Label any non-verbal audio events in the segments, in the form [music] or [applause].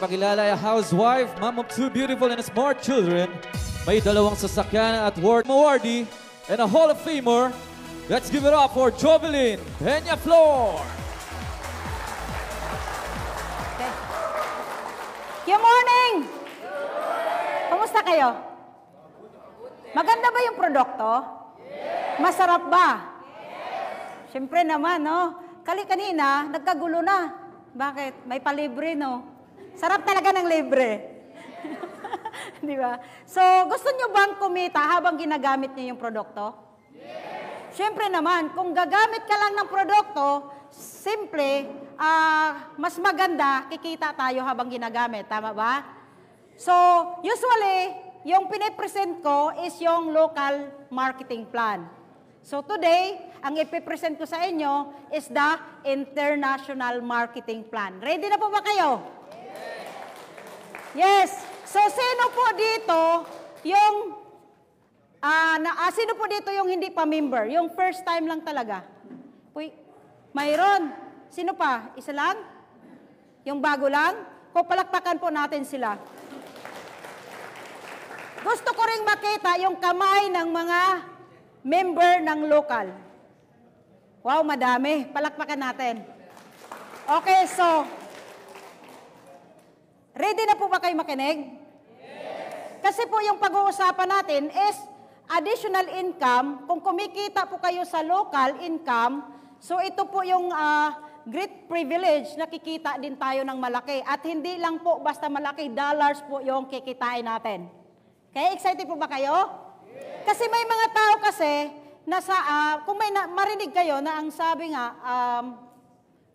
ipakilala ay housewife, mom of two beautiful and smart children. May dalawang sasakyan at work mawardi, and a Hall of Famer. Let's give it up for Jovelyn Peña Flor. Okay. Good morning! Kamusta kayo? Maganda ba yung produkto? Masarap ba? Siyempre naman, no? Kali kanina, nagkagulo na. Bakit? May palibre, no? Sarap talaga ng libre. [laughs] Di ba? So, gusto nyo bang kumita habang ginagamit nyo yung produkto? Yes! Siyempre naman, kung gagamit ka lang ng produkto, simple, uh, mas maganda, kikita tayo habang ginagamit. Tama ba? So, usually, yung pinipresent ko is yung local marketing plan. So today, ang ipipresent ko sa inyo is the international marketing plan. Ready na po ba kayo? Yes. So, sino po dito yung, uh, na, ah, sino po dito yung hindi pa member? Yung first time lang talaga? Puy, mayroon. Sino pa? Isa lang? Yung bago lang? Kung palakpakan po natin sila. Gusto ko ring makita yung kamay ng mga member ng local. Wow, madami. Palakpakan natin. Okay, so, Ready na po ba kayo makinig? Yes. Kasi po yung pag-uusapan natin is additional income. Kung kumikita po kayo sa local income, so ito po yung uh, great privilege, nakikita din tayo ng malaki. At hindi lang po basta malaki, dollars po yung kikitain natin. Kaya excited po ba kayo? Yes. Kasi may mga tao kasi, nasa, uh, ah, kung may na, marinig kayo na ang sabi nga, um,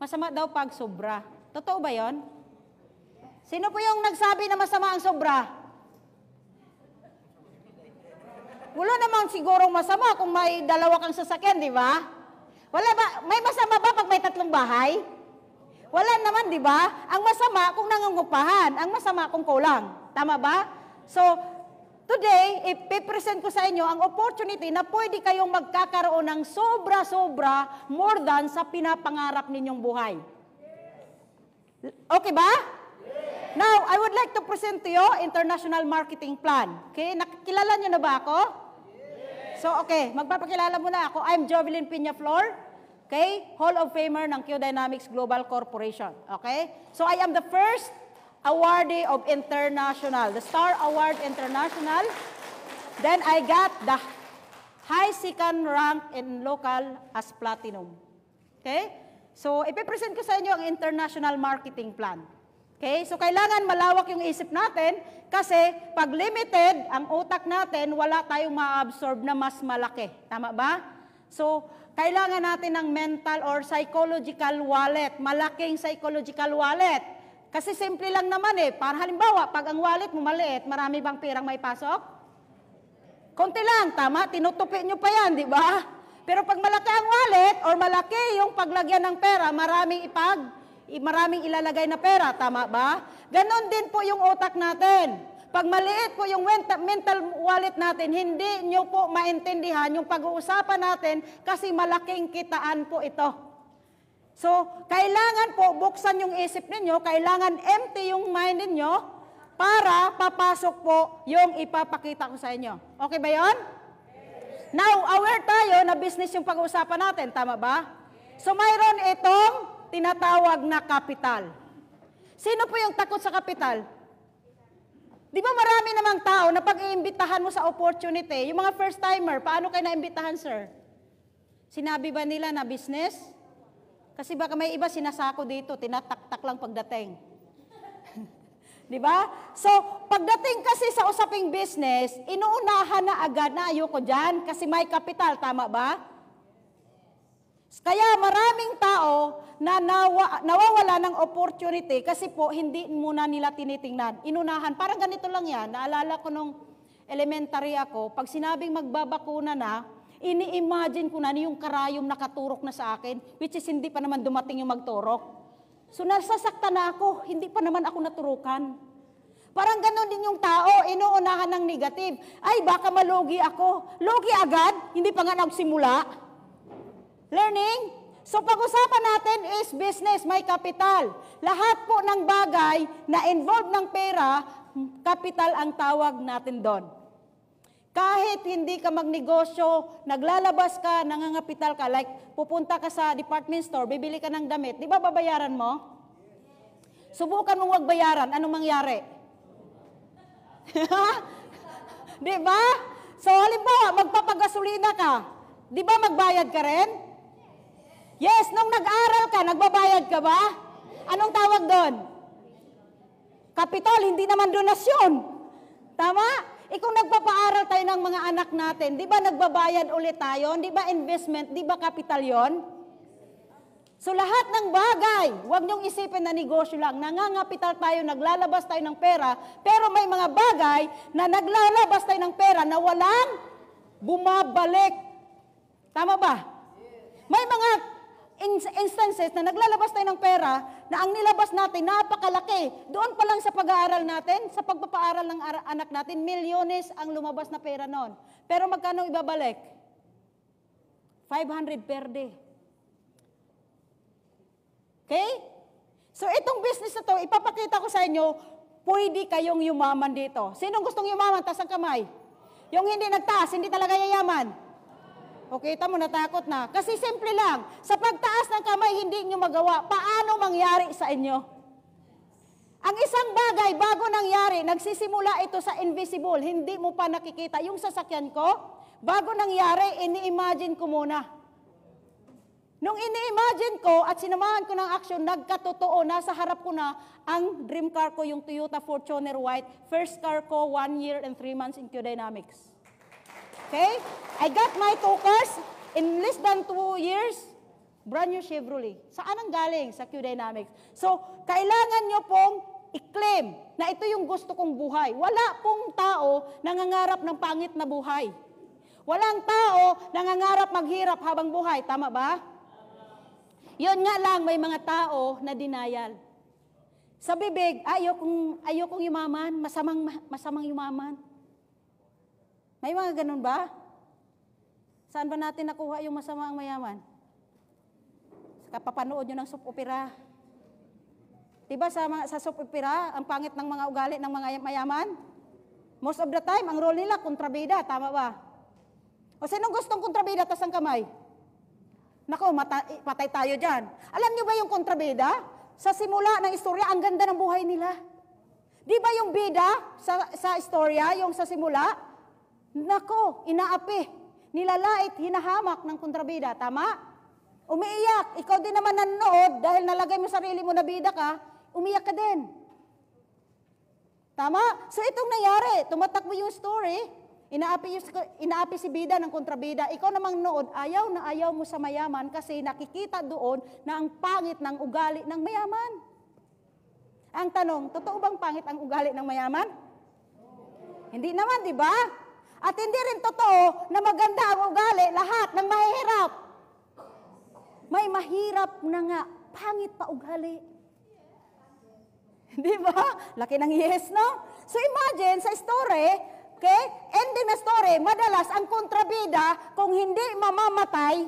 masama daw pag sobra. Totoo ba yon? Sino po yung nagsabi na masama ang sobra? Wala namang sigurong masama kung may dalawa kang sasakyan, di ba? Wala ba? May masama ba pag may tatlong bahay? Wala naman, di ba? Ang masama kung nangungupahan. Ang masama kung kulang. Tama ba? So, today, ipipresent ko sa inyo ang opportunity na pwede kayong magkakaroon ng sobra-sobra more than sa pinapangarap ninyong buhay. Okay ba? Now, I would like to present to you International Marketing Plan. Okay, nakikilala niyo na ba ako? So, okay, magpapakilala muna ako. I'm Jovelyn Piña Flor, okay, Hall of Famer ng Q Dynamics Global Corporation. Okay? So, I am the first awardee of International, the Star Award International. Then, I got the high second rank in local as platinum. Okay? So, ipipresent ko sa inyo ang International Marketing Plan. Okay? So kailangan malawak yung isip natin kasi pag limited ang utak natin, wala tayong ma-absorb na mas malaki. Tama ba? So, kailangan natin ng mental or psychological wallet, malaking psychological wallet. Kasi simple lang naman eh. Para halimbawa, pag ang wallet mo maliit, marami bang pirang may pasok? Konti lang, tama? Tinutupi nyo pa yan, di ba? Pero pag malaki ang wallet or malaki yung paglagyan ng pera, maraming ipag maraming ilalagay na pera, tama ba? Ganon din po yung utak natin. Pag maliit po yung mental wallet natin, hindi nyo po maintindihan yung pag-uusapan natin kasi malaking kitaan po ito. So, kailangan po buksan yung isip ninyo, kailangan empty yung mind ninyo para papasok po yung ipapakita ko sa inyo. Okay ba yon? Now, aware tayo na business yung pag-uusapan natin, tama ba? So, mayroon itong tinatawag na kapital. Sino po yung takot sa kapital? Di ba marami namang tao na pag iimbitahan mo sa opportunity, yung mga first timer, paano kayo naimbitahan, sir? Sinabi ba nila na business? Kasi baka may iba sinasako dito, tinataktak lang pagdating. [laughs] Di ba? So, pagdating kasi sa usaping business, inuunahan na agad na ayoko dyan kasi may kapital, tama ba? Kaya maraming tao na nawa, nawawala ng opportunity kasi po hindi muna nila tinitingnan. Inunahan, parang ganito lang yan. Naalala ko nung elementary ako, pag sinabing magbabakuna na, ini-imagine ko na yung karayom nakaturok na sa akin, which is hindi pa naman dumating yung magturok. So nasasakta na ako, hindi pa naman ako naturukan. Parang ganun din yung tao, inuunahan ng negative. Ay, baka malugi ako. Lugi agad, hindi pa nga nagsimula. Learning? So pag-usapan natin is business, may kapital. Lahat po ng bagay na involved ng pera, kapital ang tawag natin doon. Kahit hindi ka magnegosyo, naglalabas ka, nangangapital ka, like pupunta ka sa department store, bibili ka ng damit, di ba babayaran mo? Subukan mong wag bayaran, anong mangyari? [laughs] di ba? So halimbawa, magpapagasolina ka, di ba magbayad ka rin? Yes, nung nag-aral ka, nagbabayad ka ba? Anong tawag doon? Kapital, hindi naman donasyon. Tama? E kung nagpapaaral tayo ng mga anak natin, di ba nagbabayad ulit tayo? Di ba investment? Di ba kapital yon? So lahat ng bagay, huwag niyong isipin na negosyo lang. Nangangapital tayo, naglalabas tayo ng pera, pero may mga bagay na naglalabas tayo ng pera na walang bumabalik. Tama ba? May mga in- instances na naglalabas tayo ng pera na ang nilabas natin napakalaki. Doon pa lang sa pag-aaral natin, sa pagpapaaral ng anak natin, milyones ang lumabas na pera noon. Pero magkano ibabalik? 500 per day. Okay? So itong business na to, ipapakita ko sa inyo, pwede kayong yumaman dito. Sinong gustong yumaman? Tas ang kamay. Yung hindi nagtaas, hindi talaga yayaman. Okay, tamo natakot na. Kasi simple lang, sa pagtaas ng kamay hindi nyo magawa, paano mangyari sa inyo? Ang isang bagay, bago nangyari, nagsisimula ito sa invisible, hindi mo pa nakikita. Yung sasakyan ko, bago nangyari, ini-imagine ko muna. Nung ini-imagine ko at sinamahan ko ng action, nagkatotoo, nasa harap ko na ang dream car ko, yung Toyota Fortuner White, first car ko, one year and three months in Q Dynamics. Okay? I got my two cars in less than two years. Brand new Chevrolet. Saan ang galing? Sa Q Dynamics. So, kailangan nyo pong i-claim na ito yung gusto kong buhay. Wala pong tao nangangarap ng pangit na buhay. Walang tao nangangarap maghirap habang buhay. Tama ba? Yun nga lang, may mga tao na dinayal. Sa bibig, ayokong, ayokong yumaman, masamang, masamang yumaman. May mga ganun ba? Saan ba natin nakuha yung masama ang mayaman? Kapapanood nyo ng soap opera. Diba sa, mga, sa soap opera, ang pangit ng mga ugali ng mga mayaman? Most of the time, ang role nila, kontrabida. Tama ba? O sinong gustong kontrabida, tas ang kamay? Nako, mata, eh, patay tayo dyan. Alam niyo ba yung kontrabida? Sa simula ng istorya, ang ganda ng buhay nila. Di ba yung bida sa, sa istorya, yung sa simula, Nako, inaapi. Nilalait, hinahamak ng kontrabida. Tama? Umiiyak. Ikaw din naman nanood dahil nalagay mo sarili mo na bida ka, umiyak ka din. Tama? So itong nangyari, tumatakbo yung story, inaapi, yung, inaapi si bida ng kontrabida. Ikaw namang nood, ayaw na ayaw mo sa mayaman kasi nakikita doon na ang pangit ng ugali ng mayaman. Ang tanong, totoo bang pangit ang ugali ng mayaman? Hindi naman, di ba? At hindi rin totoo na maganda ang ugali lahat ng mahirap. May mahirap na nga, pangit pa ugali. Di ba? Laki ng yes, no? So imagine sa story, okay? Ending na story, madalas ang kontrabida kung hindi mamamatay,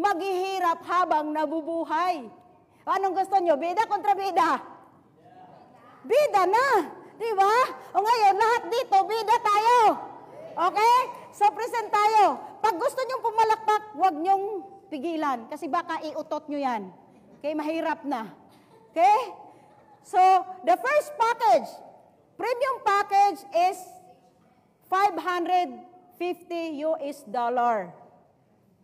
maghihirap habang nabubuhay. Anong gusto nyo? Bida kontrabida? bida? na! Di ba? O ngayon, lahat dito, bida tayo. Okay? So, present tayo. Pag gusto nyong pumalakpak, huwag nyong pigilan. Kasi baka iutot nyo yan. Okay? Mahirap na. Okay? So, the first package, premium package is 550 US dollar.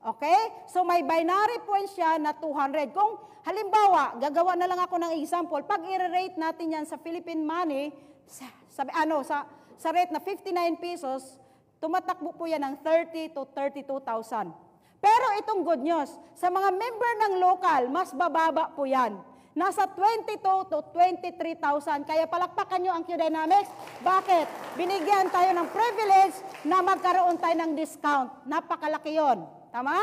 Okay? So may binary points siya na 200. Kung halimbawa, gagawa na lang ako ng example, pag i-rate natin yan sa Philippine money, sa, sa, ano, sa, sa rate na 59 pesos, Tumatakbo po yan ng 30 to 32,000. Pero itong good news, sa mga member ng local, mas bababa po yan. Nasa 22 to 23,000. Kaya palakpakan nyo ang Q-Dynamics. Bakit? Binigyan tayo ng privilege na magkaroon tayo ng discount. Napakalaki yon. Tama?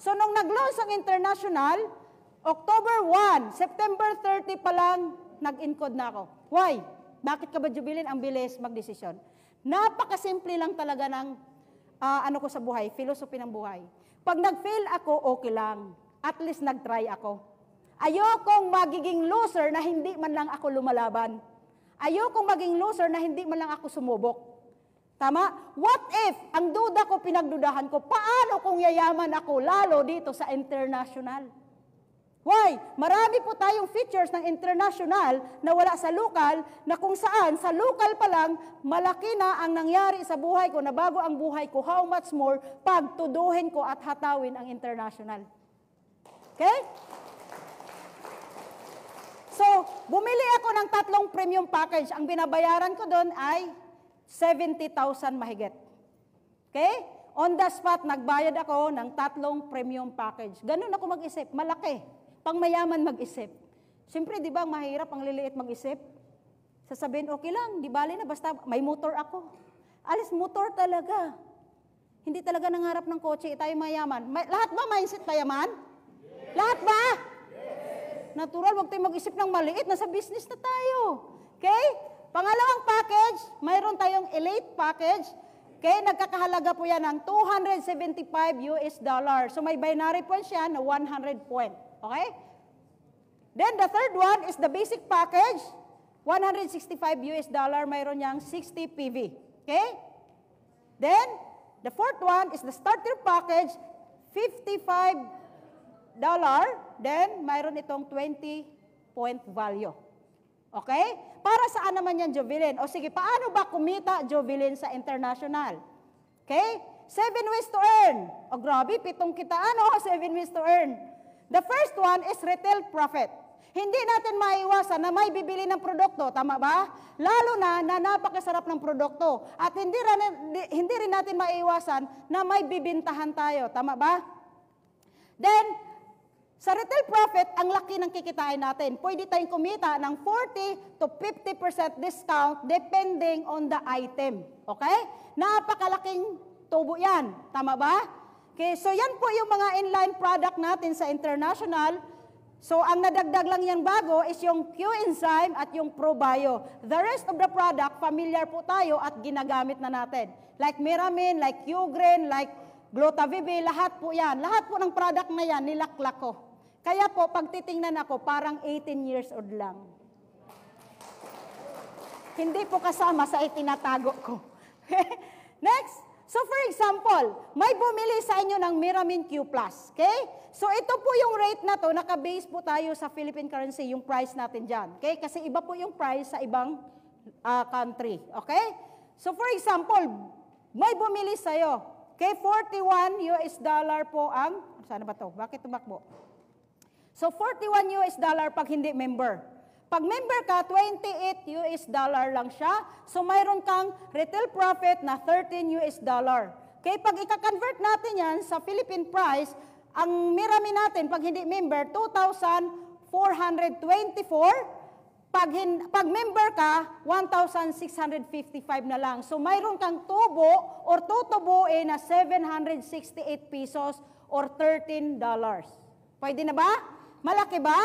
So nung nag-launch ang international, October 1, September 30 pa lang, nag-encode na ako. Why? Bakit ka ba jubilin? Ang bilis mag magdesisyon. Napakasimple lang talaga ng uh, ano ko sa buhay, philosophy ng buhay. Pag nag-fail ako, okay lang. At least nag-try ako. Ayokong magiging loser na hindi man lang ako lumalaban. Ayokong maging loser na hindi man lang ako sumubok. Tama? What if ang duda ko pinagdudahan ko, paano kung yayaman ako lalo dito sa international? Why? Marami po tayong features ng international na wala sa local na kung saan sa local pa lang malaki na ang nangyari sa buhay ko na bago ang buhay ko. How much more pag tuduhin ko at hatawin ang international. Okay? So, bumili ako ng tatlong premium package. Ang binabayaran ko doon ay 70,000 mahigit. Okay? On the spot, nagbayad ako ng tatlong premium package. Ganun ako mag-isip. Malaki pang mayaman mag-isip. Siyempre, di ba, mahirap ang liliit mag-isip. Sasabihin, okay lang, di bali na, basta may motor ako. Alis, motor talaga. Hindi talaga nangarap ng kotse, eh, tayo mayaman. May, lahat ba mindset mayaman? Yes. Lahat ba? Yes. Natural, huwag tayong mag-isip ng maliit, nasa business na tayo. Okay? Pangalawang package, mayroon tayong elite package. Okay, nagkakahalaga po yan ng 275 US dollar. So may binary points yan na 100 point. Okay? Then the third one is the basic package. 165 US dollar, mayroon niyang 60 PV. Okay? Then, the fourth one is the starter package, 55 dollar. Then, mayroon itong 20 point value. Okay? Para saan naman yan, Jovelin? O sige, paano ba kumita, Jovelin, sa international? Okay? Seven ways to earn. O grabe, pitong kitaan, o, [laughs] seven ways to earn. The first one is retail profit. Hindi natin maiwasan na may bibili ng produkto, tama ba? Lalo na na napakasarap ng produkto. At hindi rin, hindi rin natin maiwasan na may bibintahan tayo, tama ba? Then, sa retail profit, ang laki ng kikitain natin. Pwede tayong kumita ng 40 to 50% discount depending on the item. Okay? Napakalaking tubo yan. Tama ba? Okay, so yan po yung mga inline product natin sa international. So ang nadagdag lang yan bago is yung Q-enzyme at yung probio. The rest of the product, familiar po tayo at ginagamit na natin. Like Miramin, like Q-grain, like glutavib, lahat po yan. Lahat po ng product na yan, nilaklak ko. Kaya po, pag titingnan ako, parang 18 years old lang. Hindi po kasama sa itinatago ko. [laughs] Next! So for example, may bumili sa inyo ng Miramin Q+, Plus, okay? So ito po yung rate na to, naka-base po tayo sa Philippine currency, yung price natin dyan, okay? Kasi iba po yung price sa ibang uh, country, okay? So for example, may bumili sa sa'yo, okay? 41 US dollar po ang, sana ba to? Bakit tumakbo? So 41 US dollar pag hindi member, pag member ka, 28 US dollar lang siya. So mayroon kang retail profit na 13 US dollar. Okay, pag ika-convert natin yan sa Philippine price, ang mirami natin pag hindi member, 2,424. Pag, hin, pag member ka, 1,655 na lang. So mayroon kang tubo or tutubo eh na 768 pesos or 13 dollars. Pwede na ba? Malaki ba?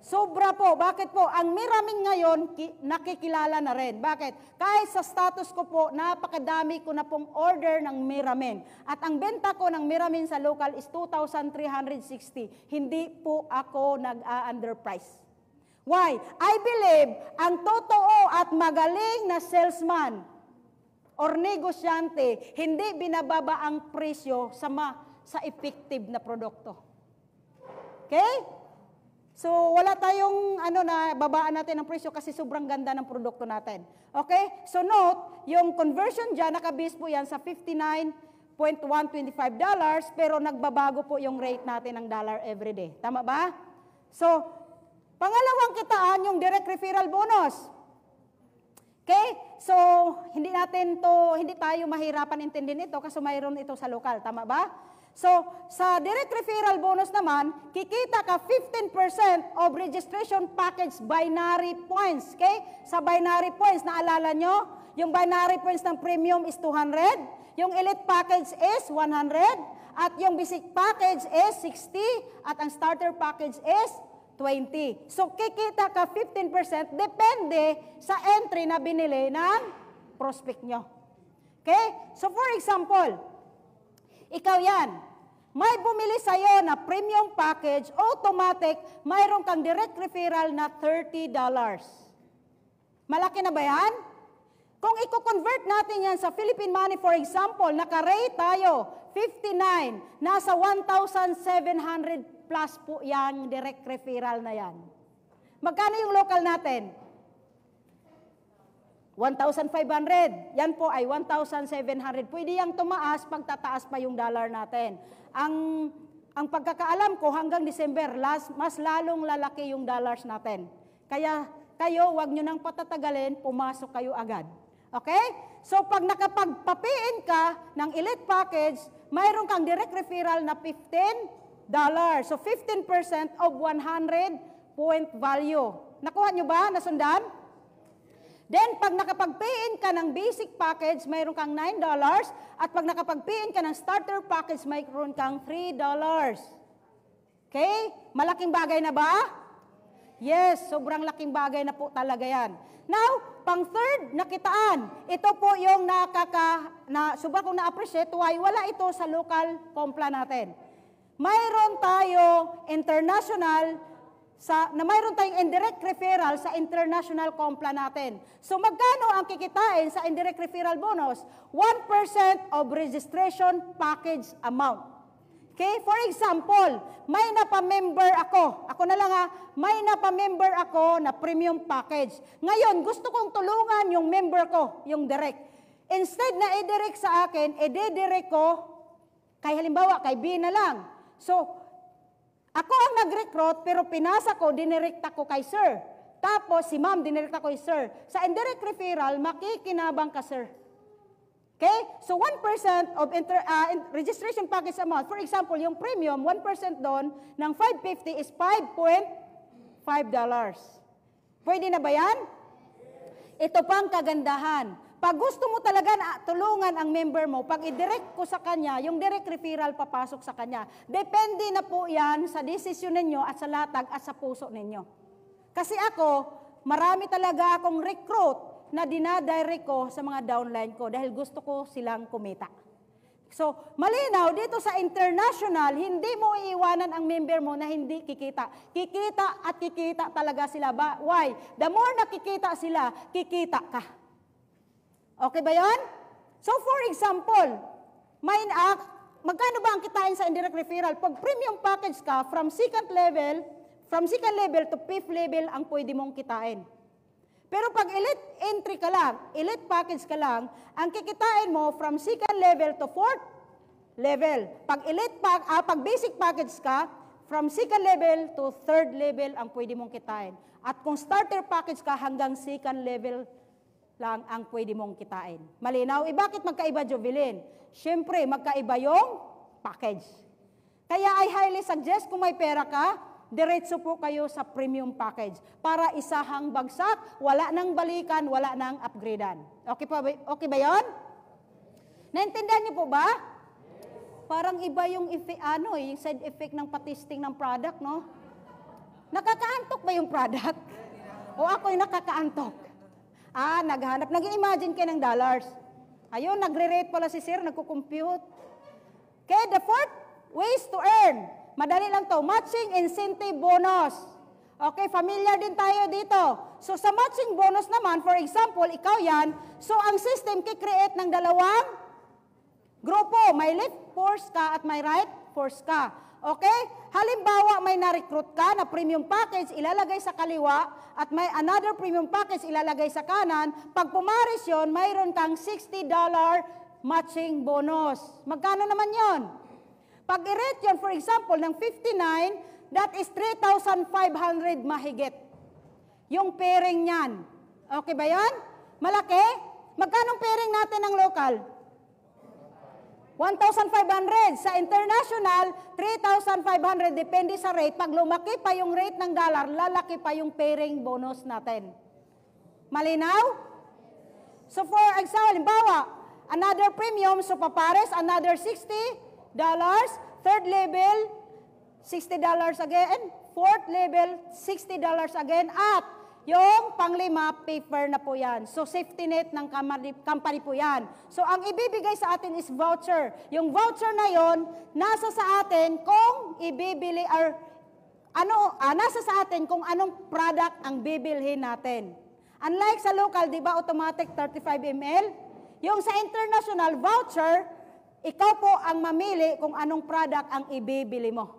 Sobra po. Bakit po? Ang miramin ngayon, nakikilala na rin. Bakit? Kahit sa status ko po, napakadami ko na pong order ng miramin. At ang benta ko ng miramin sa local is 2,360. Hindi po ako nag-underprice. Why? I believe ang totoo at magaling na salesman or negosyante, hindi binababa ang presyo sa, ma, sa effective na produkto. Okay? So wala tayong ano na babaan natin ang presyo kasi sobrang ganda ng produkto natin. Okay? So note, yung conversion dyan, nakabase po yan sa 59.125 dollars pero nagbabago po yung rate natin ng dollar every day. Tama ba? So, pangalawang kitaan yung direct referral bonus. Okay? So, hindi natin to, hindi tayo mahirapan intindihin ito kasi mayroon ito sa lokal. Tama ba? So, sa direct referral bonus naman, kikita ka 15% of registration package binary points. Okay? Sa binary points, naalala nyo, yung binary points ng premium is 200, yung elite package is 100, at yung basic package is 60, at ang starter package is 20. So, kikita ka 15% depende sa entry na binili ng prospect nyo. Okay? So, for example, ikaw yan. May bumili sa'yo na premium package, automatic, mayroon kang direct referral na $30. Malaki na ba yan? Kung i-convert natin yan sa Philippine money, for example, naka-rate tayo, 59, nasa 1,700 plus po yan, direct referral na yan. Magkano yung local natin? 1,500. Yan po ay 1,700. Pwede yang tumaas pagtataas pa yung dollar natin. Ang ang pagkakaalam ko hanggang December, last, mas lalong lalaki yung dollars natin. Kaya kayo, wag nyo nang patatagalin, pumasok kayo agad. Okay? So pag nakapagpapiin ka ng elite package, mayroon kang direct referral na 15 dollars. So 15% of 100 point value. Nakuha nyo ba? Nasundan? Then, pag nakapag-pay-in ka ng basic package, mayroon kang $9. At pag nakapag-pay-in ka ng starter package, mayroon kang $3. Okay? Malaking bagay na ba? Yes, sobrang laking bagay na po talaga yan. Now, pang third nakitaan, ito po yung nakaka, na, suba kong na-appreciate why wala ito sa local compla natin. Mayroon tayo international sa, na mayroon tayong indirect referral sa international compla natin. So magkano ang kikitain sa indirect referral bonus? 1% of registration package amount. Okay? For example, may napamember ako. Ako na lang ha. May napamember ako na premium package. Ngayon, gusto kong tulungan yung member ko, yung direct. Instead na i-direct sa akin, i-direct ko kay halimbawa, kay B na lang. So, ako ang nag-recruit pero pinasa ko, dinirekta ko kay sir. Tapos si ma'am, dinirekta ko kay sir. Sa indirect referral, makikinabang ka sir. Okay? So 1% of inter, uh, registration package amount, for example, yung premium, 1% doon ng 550 is 5.5 dollars. Pwede na ba yan? Ito pang kagandahan pag gusto mo talaga na tulungan ang member mo, pag i-direct ko sa kanya, yung direct referral papasok sa kanya. Depende na po yan sa desisyon ninyo at sa latag at sa puso ninyo. Kasi ako, marami talaga akong recruit na dinadirect ko sa mga downline ko dahil gusto ko silang kumita. So, malinaw, dito sa international, hindi mo iiwanan ang member mo na hindi kikita. Kikita at kikita talaga sila. Ba? Why? The more nakikita sila, kikita ka. Okay ba yon? So for example, mine act, magkano ba ang kitain sa indirect referral? Pag premium package ka, from second level, from second level to fifth level ang pwede mong kitain. Pero pag elite entry ka lang, elite package ka lang, ang kikitain mo from second level to fourth level. Pag elite pack, ah, pag basic package ka, from second level to third level ang pwede mong kitain. At kung starter package ka hanggang second level lang ang pwede mong kitain. Malinaw? Eh bakit magkaiba, Jovelin? Siyempre, magkaiba yung package. Kaya I highly suggest kung may pera ka, diretso po kayo sa premium package para isahang bagsak, wala nang balikan, wala nang upgradean. Okay, pa, okay ba yon? Naintindihan niyo po ba? Parang iba yung efe, ano, eh, yung side effect ng patisting ng product, no? Nakakaantok ba yung product? O ako yung nakakaantok? Ah, naghanap. Nag-imagine kayo ng dollars. Ayun, nagre-rate pala si sir, nagko-compute. Okay, the fourth ways to earn. Madali lang to. Matching incentive bonus. Okay, familiar din tayo dito. So sa matching bonus naman, for example, ikaw yan, so ang system kikreate ng dalawang grupo. May left force ka at may right force ka. Okay? Halimbawa, may na-recruit ka na premium package, ilalagay sa kaliwa, at may another premium package, ilalagay sa kanan. Pag pumaris yon, mayroon kang $60 matching bonus. Magkano naman yon? Pag i-rate yun, for example, ng 59, that is 3,500 mahigit. Yung pairing niyan. Okay ba yon? Malaki? Magkano pairing natin ng local? 1,500. Sa international, 3,500. Depende sa rate. Pag lumaki pa yung rate ng dollar, lalaki pa yung pairing bonus natin. Malinaw? So for example, bawa, another premium, so papares, another $60. Third level, $60 again. Fourth level, $60 again. At yung panglima, paper na po yan. So, safety net ng company po yan. So, ang ibibigay sa atin is voucher. Yung voucher na yon nasa sa atin kung ibibili or ano, ah, nasa sa atin kung anong product ang bibilhin natin. Unlike sa local, di ba, automatic 35 ml? Yung sa international voucher, ikaw po ang mamili kung anong product ang ibibili mo.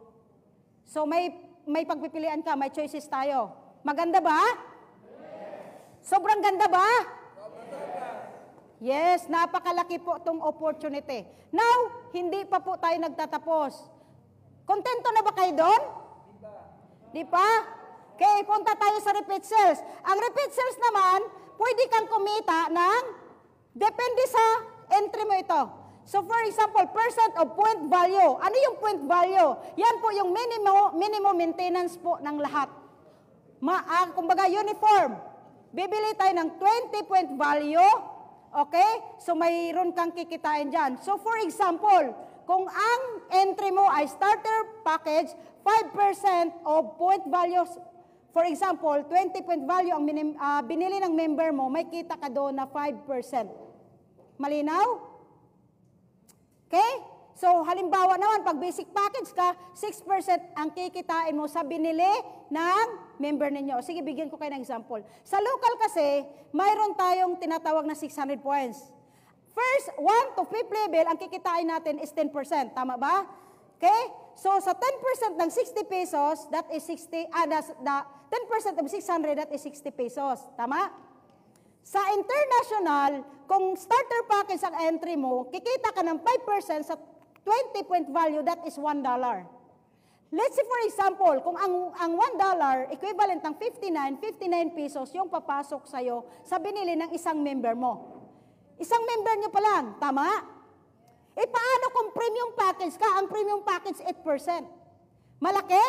So, may, may pagpipilian ka, may choices tayo. Maganda ba? Sobrang ganda ba? Yes, napakalaki po itong opportunity. Now, hindi pa po tayo nagtatapos. Kontento na ba kayo doon? Di pa? Okay, punta tayo sa repeat sales. Ang repeat sales naman, pwede kang kumita ng, depende sa entry mo ito. So for example, percent of point value. Ano yung point value? Yan po yung minimum, minimum maintenance po ng lahat. Ma, ah, kumbaga uniform. Bibili tayo ng 20 point value. Okay? So mayroon kang kikitain dyan. So for example, kung ang entry mo ay starter package, 5% of point values For example, 20 point value ang minim, uh, binili ng member mo, may kita ka doon na 5%. Malinaw? Okay? So, halimbawa naman, pag basic package ka, 6% ang kikitain mo sa binili ng member ninyo. Sige, bigyan ko kayo ng example. Sa local kasi, mayroon tayong tinatawag na 600 points. First, 1 to 5 level, ang kikitain natin is 10%. Tama ba? Okay? So, sa 10% ng 60 pesos, that is 60, ah, that's the 10% of 600, that is 60 pesos. Tama? Sa international, kung starter package ang entry mo, kikita ka ng 5% sa 20 point value, that is $1. Let's say for example, kung ang, ang $1 equivalent ng 59, 59 pesos yung papasok sa'yo sa binili ng isang member mo. Isang member nyo pa lang, tama? E paano kung premium package ka? Ang premium package 8%. Malaki?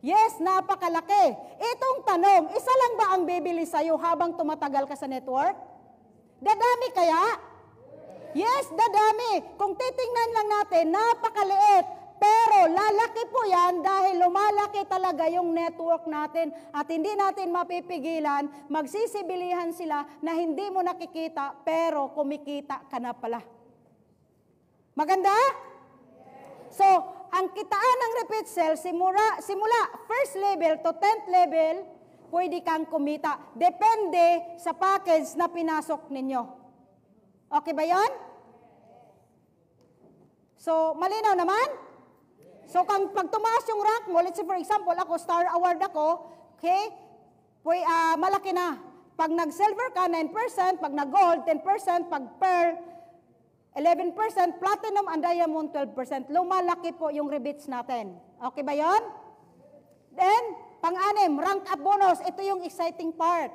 Yes, napakalaki. Itong tanong, isa lang ba ang bibili sa'yo habang tumatagal ka sa network? Dadami kaya? Yes, dadami. Kung titingnan lang natin, napakaliit pero lalaki po yan dahil lumalaki talaga yung network natin at hindi natin mapipigilan, magsisibilihan sila na hindi mo nakikita pero kumikita ka na pala. Maganda? So, ang kitaan ng repeat sell, simula, simula first level to 10th level, pwede kang kumita. Depende sa package na pinasok ninyo. Okay ba yon? So, malinaw naman? So, kung pag tumaas yung rank mo, let's say for example, ako, star award ako, okay, pwede, uh, ah, malaki na. Pag nag-silver ka, 9%, pag nag-gold, 10%, pag pearl, 11%, platinum and diamond, 12%. Lumalaki po yung rebates natin. Okay ba yon? Then, pang-anim, rank up bonus. Ito yung exciting part.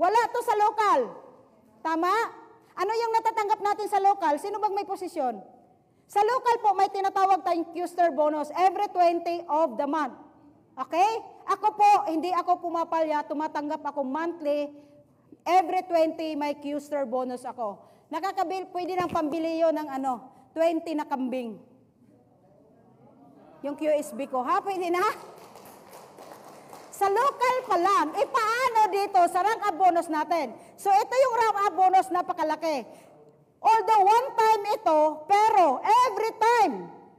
Wala to sa local. Tama? Ano yung natatanggap natin sa local? Sino bang may posisyon? Sa local po, may tinatawag tayong q bonus every 20 of the month. Okay? Ako po, hindi ako pumapalya, tumatanggap ako monthly. Every 20, may q bonus ako. Nakakabil, pwede nang pambili yun ng ano, 20 na kambing. Yung QSB ko, ha? Pwede na? Sa local pa lang, eh paano dito sa rank bonus natin? So ito yung rank bonus, napakalaki. Although one time ito, pero every time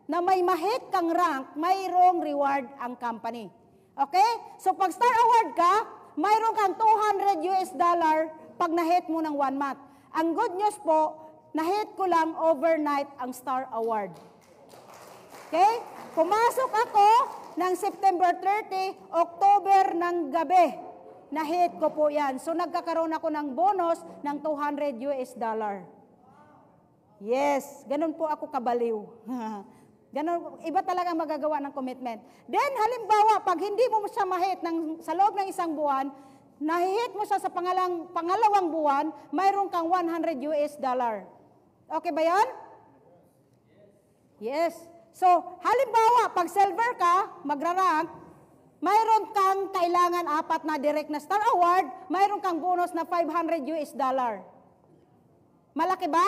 na may mahit kang rank, mayroong reward ang company. Okay? So pag Star Award ka, mayroon kang 200 US dollar pag nahit mo ng one month. Ang good news po, nahit ko lang overnight ang Star Award. Okay? Pumasok ako ng September 30, October ng gabi. Nahit ko po yan. So nagkakaroon ako ng bonus ng 200 US dollar. Yes, ganun po ako kabaliw. [laughs] ganun, iba talaga magagawa ng commitment. Then halimbawa, pag hindi mo siya mahit ng, sa loob ng isang buwan, nahihit mo siya sa pangalang, pangalawang buwan, mayroon kang 100 US dollar. Okay ba yan? Yes. So, halimbawa, pag silver ka, magrarank, mayroon kang kailangan apat na direct na star award, mayroon kang bonus na 500 US dollar. Malaki ba?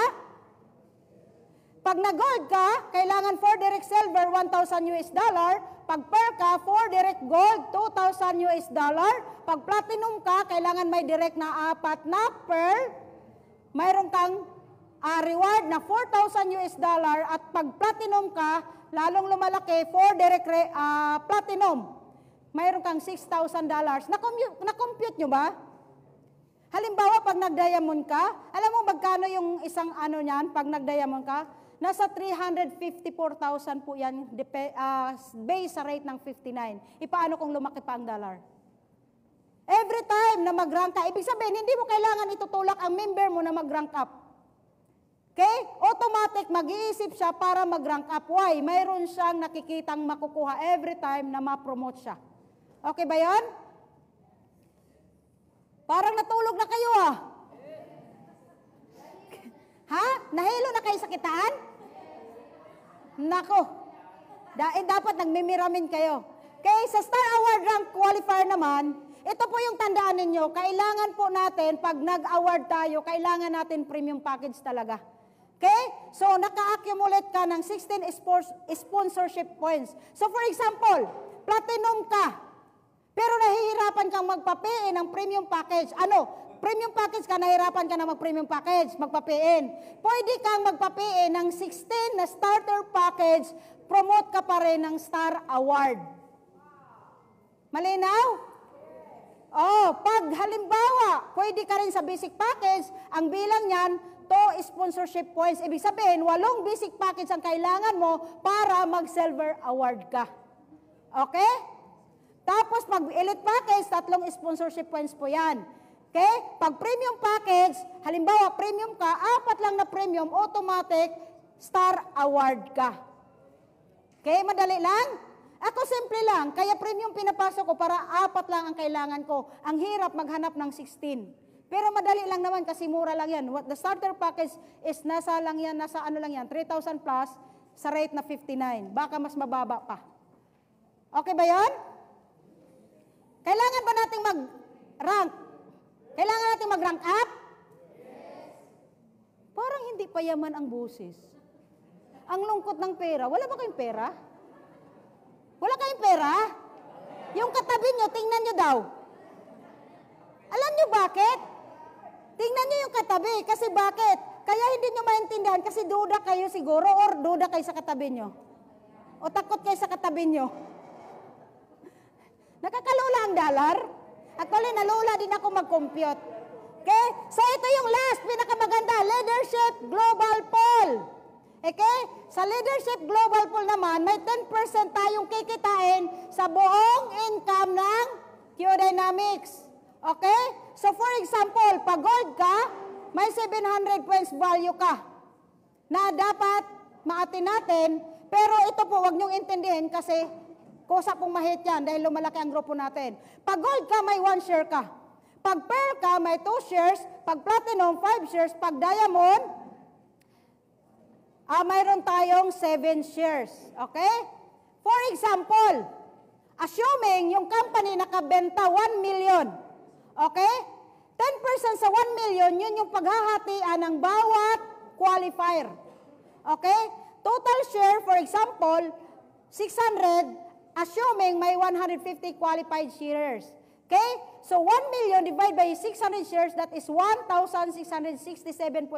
Pag nag-gold ka, kailangan 4 direct silver, 1,000 US dollar. Pag pearl ka, 4 direct gold, 2,000 US dollar. Pag platinum ka, kailangan may direct na apat na pearl. Mayroon kang uh, reward na 4,000 US dollar. At pag platinum ka, lalong lumalaki, 4 direct uh, platinum. Mayroon kang 6,000 dollars. Na-compute, na nyo ba? Halimbawa, pag nag-diamond ka, alam mo magkano yung isang ano niyan pag nag-diamond ka? Nasa 354,000 po yan ah, based sa rate ng 59. Ipaano kung lumaki pa ang dollar? Every time na mag-rank ka, ibig sabihin, hindi mo kailangan itutulak ang member mo na mag-rank up. Okay? Automatic, mag-iisip siya para mag-rank up. Why? Mayroon siyang nakikitang makukuha every time na ma-promote siya. Okay ba yan? Parang natulog na kayo ah. Ha? Nahilo na kayo sa kitaan? Nako. Da eh, dapat nagmimiramin kayo. Kaya sa Star Award Rank Qualifier naman, ito po yung tandaan ninyo, kailangan po natin, pag nag-award tayo, kailangan natin premium package talaga. Okay? So, naka-accumulate ka ng 16 sponsorship points. So, for example, platinum ka, pero nahihirapan kang magpapiin ng premium package. Ano? Premium package ka, nahirapan ka na mag-premium package, magpa-PN. Pwede kang magpa-PN ng 16 na starter package, promote ka pa rin ng Star Award. Malinaw? Oh, pag halimbawa, pwede ka rin sa basic package, ang bilang niyan, to sponsorship points. Ibig sabihin, walong basic package ang kailangan mo para mag-silver award ka. Okay? Tapos pag elite package, tatlong sponsorship points po yan. Okay? Pag premium package, halimbawa premium ka, apat lang na premium, automatic, star award ka. Okay? Madali lang? Ako simple lang, kaya premium pinapasok ko para apat lang ang kailangan ko. Ang hirap maghanap ng 16. Pero madali lang naman kasi mura lang yan. What the starter package is nasa lang yan, nasa ano lang yan, 3,000 plus sa rate na 59. Baka mas mababa pa. Okay ba yan? Kailangan ba nating mag-rank? Kailangan natin mag-rank up? Yes. Parang hindi pa yaman ang busis. Ang lungkot ng pera. Wala ba kayong pera? Wala kayong pera? Yung katabi nyo, tingnan nyo daw. Alam nyo bakit? Tingnan nyo yung katabi. Kasi bakit? Kaya hindi nyo maintindihan kasi duda kayo siguro or duda kayo sa katabi nyo. O takot kayo sa katabi nyo. Nakakalula ang dollar. Actually, nalula din ako mag-compute. Okay? So, ito yung last, pinakamaganda, Leadership Global Poll. Okay? Sa Leadership Global Poll naman, may 10% tayong kikitain sa buong income ng Geodynamics. Okay? So, for example, pag gold ka, may 700 points value ka na dapat maatin natin. Pero ito po, wag niyong intindihin kasi Kusa pong mahit yan dahil lumalaki ang grupo natin. Pag gold ka, may one share ka. Pag pearl ka, may two shares. Pag platinum, five shares. Pag diamond, ah, mayroon tayong seven shares. Okay? For example, assuming yung company nakabenta 1 million. Okay? 10% sa 1 million, yun yung paghahatian ng bawat qualifier. Okay? Total share, for example, 600 assuming may 150 qualified shares. Okay? So 1 million divided by 600 shares, that is 1,667.68,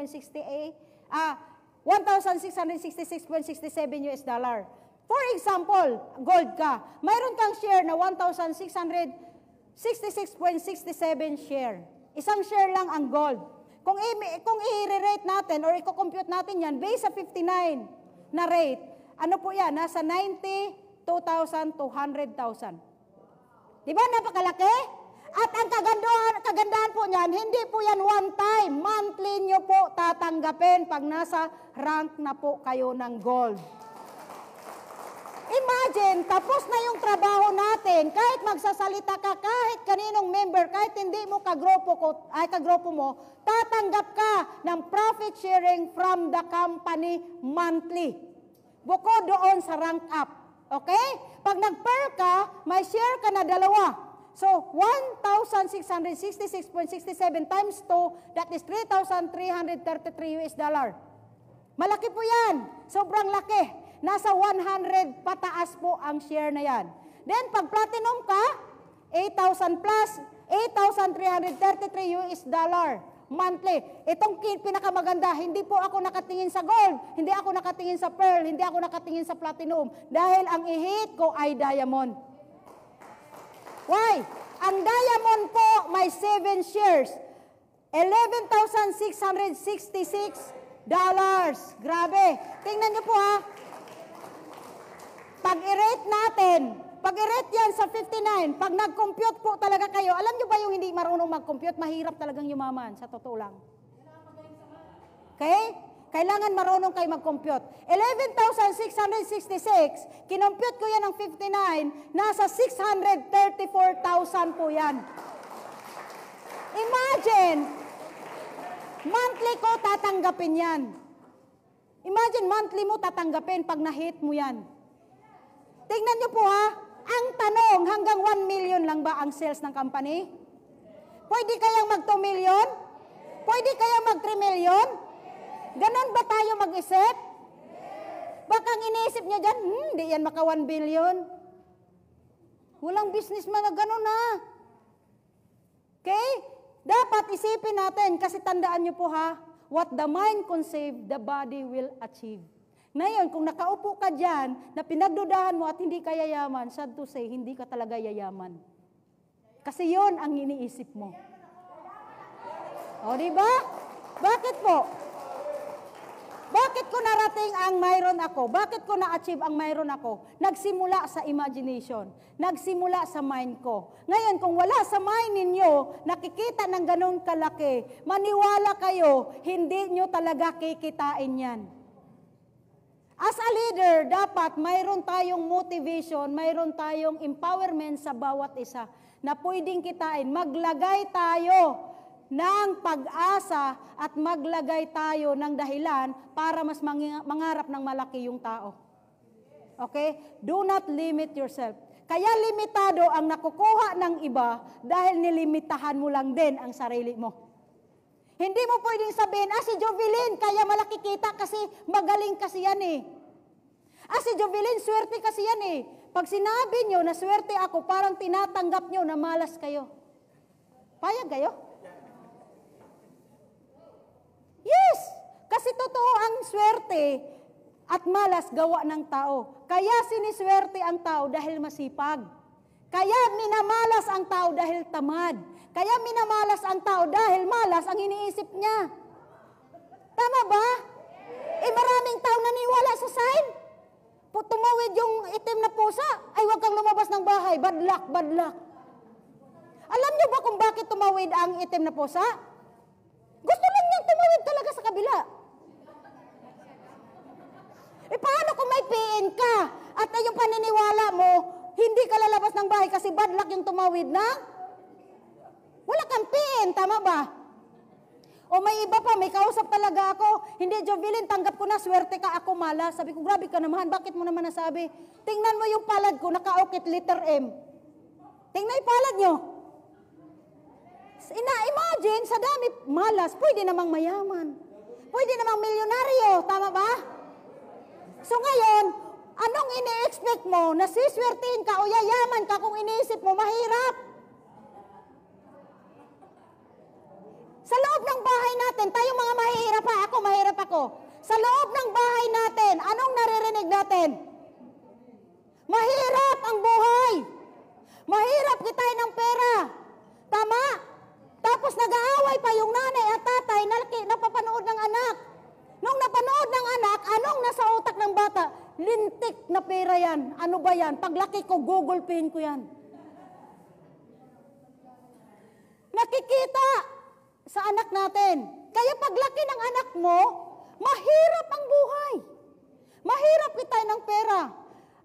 uh, 1,666.67 US dollar. For example, gold ka, mayroon kang share na 1,666.67 share. Isang share lang ang gold. Kung, i- kung i-rate natin or i-compute natin yan based sa 59 na rate, ano po yan? Nasa 90 2,000 to 100,000. Di ba napakalaki? At ang kagandahan, kagandahan po niyan, hindi po yan one time. Monthly nyo po tatanggapin pag nasa rank na po kayo ng gold. Imagine, tapos na yung trabaho natin, kahit magsasalita ka, kahit kaninong member, kahit hindi mo kagrupo, ko, ay, kagrupo mo, tatanggap ka ng profit sharing from the company monthly. Buko doon sa rank up. Okay? Pag nag-pair ka, may share ka na dalawa. So, 1,666.67 times 2, that is 3,333 US dollar. Malaki po yan. Sobrang laki. Nasa 100 pataas po ang share na yan. Then, pag platinum ka, 8,000 plus 8,333 US dollar monthly. Itong pinakamaganda, hindi po ako nakatingin sa gold, hindi ako nakatingin sa pearl, hindi ako nakatingin sa platinum. Dahil ang ihit ko ay diamond. Why? Ang diamond po, may 7 shares. 11,666 dollars. Grabe. Tingnan niyo po ha. Pag i-rate natin, pag-erate yan sa 59, pag nag-compute po talaga kayo, alam nyo ba yung hindi marunong mag-compute, mahirap talagang yumaman, sa totoo lang. Okay? Kailangan marunong kayo mag-compute. 11,666, kinompute ko yan ng 59, nasa 634,000 po yan. Imagine, monthly ko tatanggapin yan. Imagine, monthly mo tatanggapin pag na-hit mo yan. Tingnan nyo po ha, ang tanong, hanggang 1 million lang ba ang sales ng company? Pwede kayang mag 2 million? Pwede kayang mag 3 million? Ganon ba tayo mag-isip? Baka ang iniisip niya dyan, hmm, di yan maka 1 billion. Walang business man na ganun na. Okay? Dapat isipin natin, kasi tandaan niyo po ha, what the mind conceive, the body will achieve. Ngayon, kung nakaupo ka dyan, na pinagdudahan mo at hindi ka yayaman, sad to say, hindi ka talaga yayaman. Kasi yon ang iniisip mo. O, di ba? Bakit po? Bakit ko narating ang mayroon ako? Bakit ko na-achieve ang mayroon ako? Nagsimula sa imagination. Nagsimula sa mind ko. Ngayon, kung wala sa mind ninyo, nakikita ng ganun kalaki, maniwala kayo, hindi nyo talaga kikitain yan. As a leader, dapat mayroon tayong motivation, mayroon tayong empowerment sa bawat isa na pwedeng kitain. Maglagay tayo ng pag-asa at maglagay tayo ng dahilan para mas mangarap ng malaki yung tao. Okay? Do not limit yourself. Kaya limitado ang nakukuha ng iba dahil nilimitahan mo lang din ang sarili mo. Hindi mo pwedeng sabihin, ah si Jovelin, kaya malaki kita kasi magaling kasi yan eh. Ah si Jovelin, swerte kasi yan eh. Pag sinabi nyo na swerte ako, parang tinatanggap nyo na malas kayo. Payag kayo? Yes! Kasi totoo ang swerte at malas gawa ng tao. Kaya siniswerte ang tao dahil masipag. Kaya minamalas ang tao dahil tamad. Kaya minamalas ang tao dahil malas ang iniisip niya. Tama ba? Eh maraming tao naniwala sa sign. Tumawid yung itim na pusa, ay huwag kang lumabas ng bahay. Bad luck, bad luck. Alam niyo ba kung bakit tumawid ang itim na pusa? Gusto lang niyang tumawid talaga sa kabila. Eh paano kung may PN ka at yung paniniwala mo, hindi ka lalabas ng bahay kasi bad luck yung tumawid na? Wala kang PN, tama ba? O may iba pa, may kausap talaga ako. Hindi, Jovelyn, tanggap ko na, swerte ka, ako mala. Sabi ko, grabe ka naman, bakit mo naman nasabi? Tingnan mo yung palad ko, nakaukit letter M. Tingnan yung palad nyo. Ina-imagine, sa dami malas, pwede namang mayaman. Pwede namang milyonaryo, tama ba? So ngayon, anong ini-expect mo na siswertihin ka o yayaman ka kung iniisip mo mahirap? Sa loob ng bahay natin, tayong mga mahihirap pa, ako mahirap ako. Sa loob ng bahay natin, anong naririnig natin? Mahirap ang buhay. Mahirap kitain ng pera. Tama? Tapos nag-aaway pa yung nanay at tatay na napapanood ng anak. Nung napanood ng anak, anong nasa utak ng bata? Lintik na pera yan. Ano ba yan? Paglaki ko, google pin ko yan. Nakikita sa anak natin. Kaya paglaki ng anak mo, mahirap ang buhay. Mahirap kitain ng pera.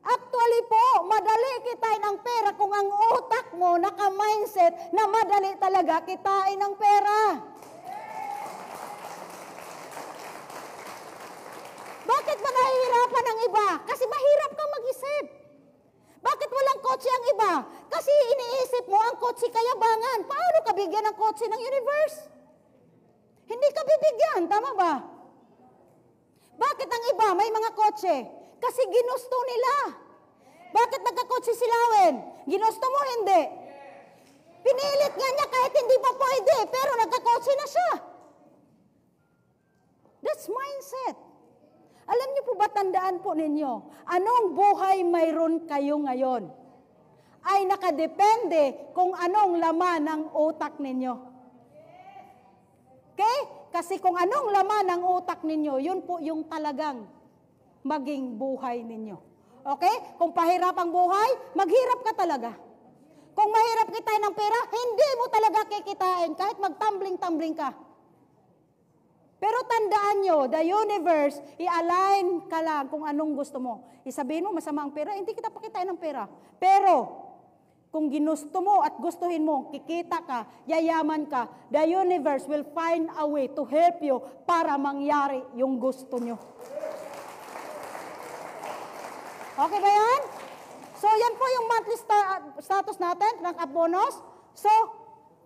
Actually po, madali kitain ng pera kung ang utak mo naka-mindset na madali talaga kitain ng pera. Bakit ba nahihirapan ang iba? Kasi mahirap kang mag-isip. Bakit walang kotse ang iba? Kasi iniisip mo ang kotse kayabangan. Paano ka bigyan ng kotse ng universe? Hindi ka bibigyan, tama ba? Bakit ang iba may mga kotse? Kasi ginusto nila. Bakit nagkakotse si Lawen? Ginusto mo hindi. Pinilit nga niya kahit hindi pa pwede, pero nagkakotse na siya. That's mindset. Alam niyo po ba, tandaan po ninyo, anong buhay mayroon kayo ngayon? Ay nakadepende kung anong laman ng utak ninyo. Okay? Kasi kung anong laman ng utak ninyo, yun po yung talagang maging buhay ninyo. Okay? Kung pahirap ang buhay, maghirap ka talaga. Kung mahirap kita ng pera, hindi mo talaga kikitain kahit magtumbling-tumbling ka. Pero tandaan nyo, the universe, i-align ka lang kung anong gusto mo. Isabihin mo, masama ang pera, hindi kita pakitain ng pera. Pero, kung ginusto mo at gustuhin mo, kikita ka, yayaman ka, the universe will find a way to help you para mangyari yung gusto nyo. Okay ba yan? So, yan po yung monthly sta- status natin, rank up bonus. So,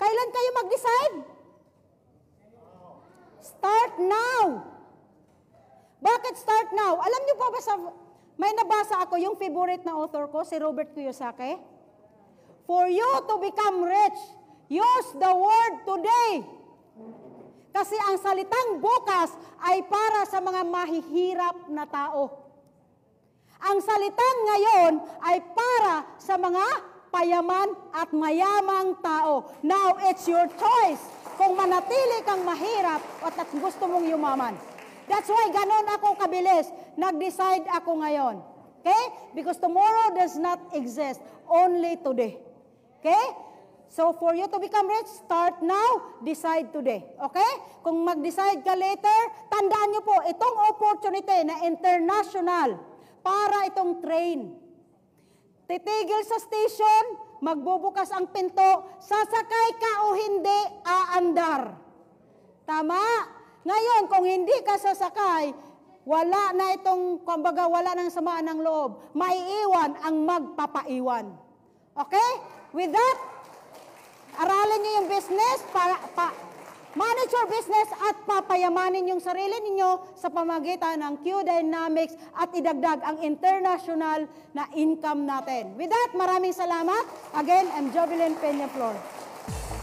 kailan kayo mag-decide? Start now! Bakit start now? Alam niyo po ba sa, may nabasa ako yung favorite na author ko, si Robert Kiyosaki? For you to become rich, use the word today. Kasi ang salitang bukas ay para sa mga mahihirap na tao. Ang salitang ngayon ay para sa mga payaman at mayamang tao. Now it's your choice kung manatili kang mahirap at, at gusto mong yumaman. That's why ganon ako kabilis. Nag-decide ako ngayon. Okay? Because tomorrow does not exist. Only today. Okay? So for you to become rich, start now, decide today. Okay? Kung mag-decide ka later, tandaan nyo po, itong opportunity na international para itong train. Titigil sa station, magbubukas ang pinto, sasakay ka o hindi, aandar. Tama? Ngayon, kung hindi ka sasakay, wala na itong, kumbaga, wala ng samaan ng loob. Maiiwan ang magpapaiwan. Okay? With that, aralin niyo yung business para, pa, Manage your business at papayamanin yung sarili ninyo sa pamagitan ng Q Dynamics at idagdag ang international na income natin. With that, maraming salamat. Again, I'm Jovelyn Peña Flor.